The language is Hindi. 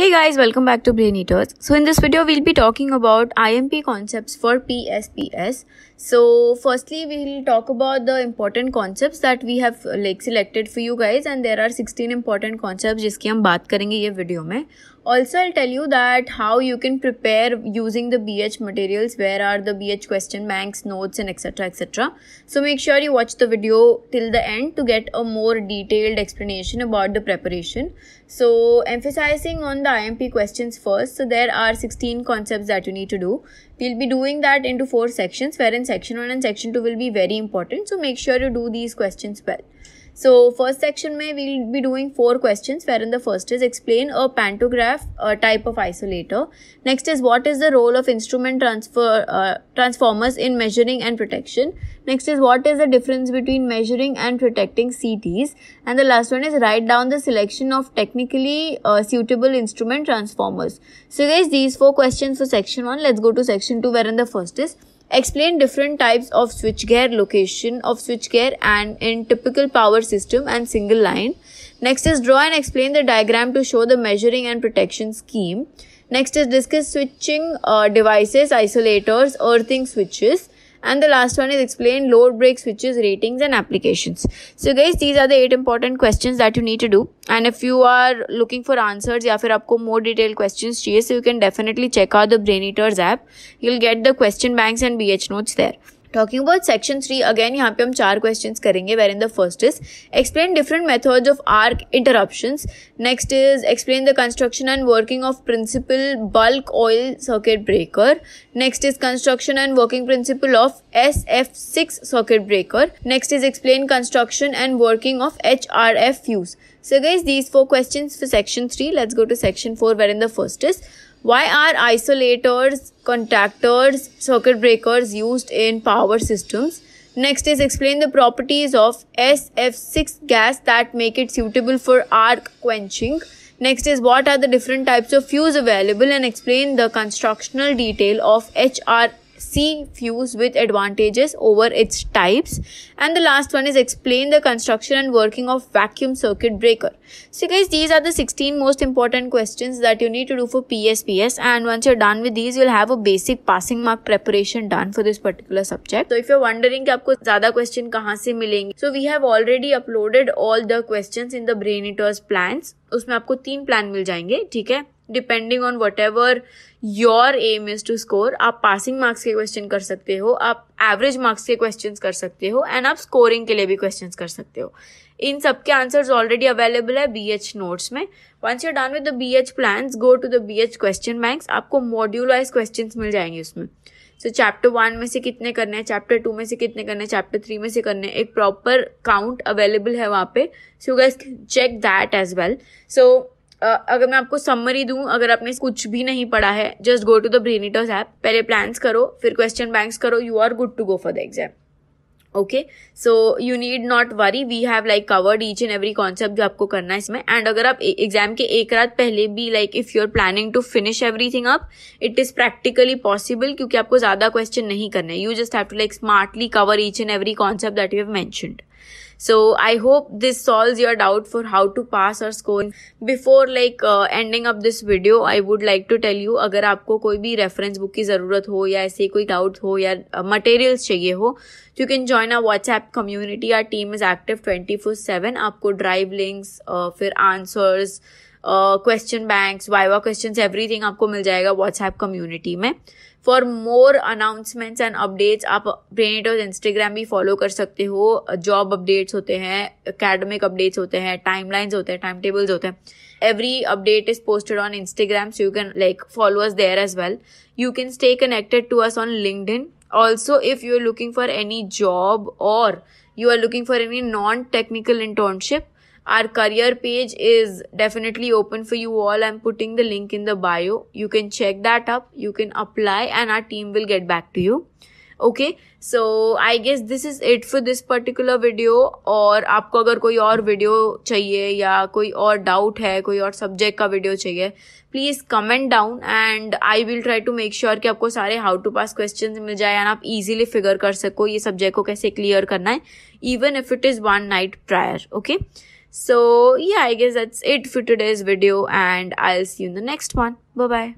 Hey guys, welcome back to Brain Eaters. So in this video, we'll be talking about IMP concepts for PSPS. So firstly, we'll talk about the important concepts that we have like selected for you guys and there are sixteen important concepts जिसकी हम बात करेंगे ये video में also i'll tell you that how you can prepare using the bh materials where are the bh question banks notes and etc etc so make sure you watch the video till the end to get a more detailed explanation about the preparation so emphasizing on the imp questions first so there are 16 concepts that you need to do we'll be doing that into four sections wherein section 1 and section 2 will be very important so make sure you do these questions well so first section may we'll be doing four questions wherein the first is explain a pantograph a uh, type of isolator. Next is what is the role of instrument transfer uh, transformers in measuring and protection. Next is what is the difference between measuring and protecting CTs. And the last one is write down the selection of technically uh, suitable instrument transformers. So guys these four questions for section 1. Let's go to section 2 wherein the first is Explain different types of switchgear, location of switchgear and in typical power system and single line. Next is draw and explain the diagram to show the measuring and protection scheme. Next is discuss switching uh, devices, isolators, earthing switches and the last one is explain load break switches ratings and applications so guys these are the eight important questions that you need to do and if you are looking for answers या फिर आपको more detailed questions so you can definitely check out the brain eaters app you'll get the question banks and bh notes there talking about section three again यहाँ पे हम चार क्वेश्चन करेंगे wherein the first is explain different methods of arc interruption next is explain the construction and working of principle bulk oil circuit breaker next is construction and working principle of S F six circuit breaker next is explain construction and working of H R F fuse gauge these four question for section three let's go to section four wherein the first is Why are isolators, contactors, circuit breakers used in power systems? Next is explain the properties of SF6 gas that make it suitable for arc quenching. Next is what are the different types of fuse available and explain the constructional detail of HR see fuse with advantages over its types and the last one is explain the construction and working of vacuum circuit breaker so guys these are the 16 most important questions that you need to do for psps and once you're done with these you'll have a basic passing mark preparation done for this particular subject so if you're wondering ki aapko zyada question kahan se milenge so we have already uploaded all the questions in the brain eaters plans उसमें आपको तीन प्लान मिल जाएंगे ठीक है depending on whatever your aim is to score आप पासिंग मार्क्स के क्वेश्चन कर सकते हो आप एवरेज मार्क्स के क्वेश्चन कर सकते हो एंड आप स्कोरिंग के लिए भी क्वेश्चन कर सकते हो इन सब के आंसर्स ऑलरेडी अवेलेबल है बी एच नोट्स में once you done with the B H plan go to the B H question banks आपको मॉड्यूल वाइज क्वेश्चन मिल जाएंगे उसमें सो चैप्टर वन में से कितने करने हैं चैप्टर टू में से कितने करने हैं चैप्टर थ्री में से करने एक प्रॉपर काउंट अवेलेबल है वहाँ पे so guys check that as well so अगर मैं आपको समरी दूं अगर आपने कुछ भी नहीं पढ़ा है just go to the Brainheaters app पहले प्लान्स करो फिर क्वेश्चन बैंक्स करो you are good to go for the exam okay so you need not worry we have like covered each and every concept जो आपको करना है इसमें एंड अगर आप एग्जाम के एक रात पहले भी like if you are planning to finish everything up it is practically possible क्योंकि आपको ज्यादा क्वेश्चन नहीं करना है you just have to like smartly cover each and every concept that you have mentioned So I hope this solves your doubt for how to pass or score. Before like uh, ending up this video, I would like to tell you अगर आपको कोई भी रेफरेंस बुक की ज़रूरत हो या ऐसे कोई डाउट हो या मटेरियल्स uh, चाहिए हो you can join our WhatsApp community our team is active twenty four seven आपको ड्राइव लिंक्स uh, फिर answers question banks viva question everything आपको मिल जाएगा व्हाट्सएप कम्युनिटी में for more announcements and updates आप प्रेनेटर्स इंस्टाग्राम भी फॉलो कर सकते हो जॉब अपडेट्स होते हैं अकेडमिक अपडेट्स होते हैं टाइमलाइंस होते हैं टाइम टेबल्स होते हैं every update is posted on instagram so you can like follow us there as well you can stay connected to us on linkedin also if you're looking for any job or you are looking for any non-technical internship our career page is definitely open for you all i'm putting the link in the bio you can check that up you can apply and our team will get back to you okay so I guess this is it for this particular video और आपको अगर कोई और वीडियो चाहिए या कोई और डाउट है कोई और सब्जेक्ट का वीडियो चाहिए please comment down and I will try to make sure कि आपको सारे हाउ टू पास क्वेश्चन मिल जाए एंड आप इजीली फिगर कर सको ये सब्जेक्ट को कैसे क्लियर करना है even if it is one night prior okay So, yeah, I guess that's it for today's video, and I'll see you in the next one. Bye bye.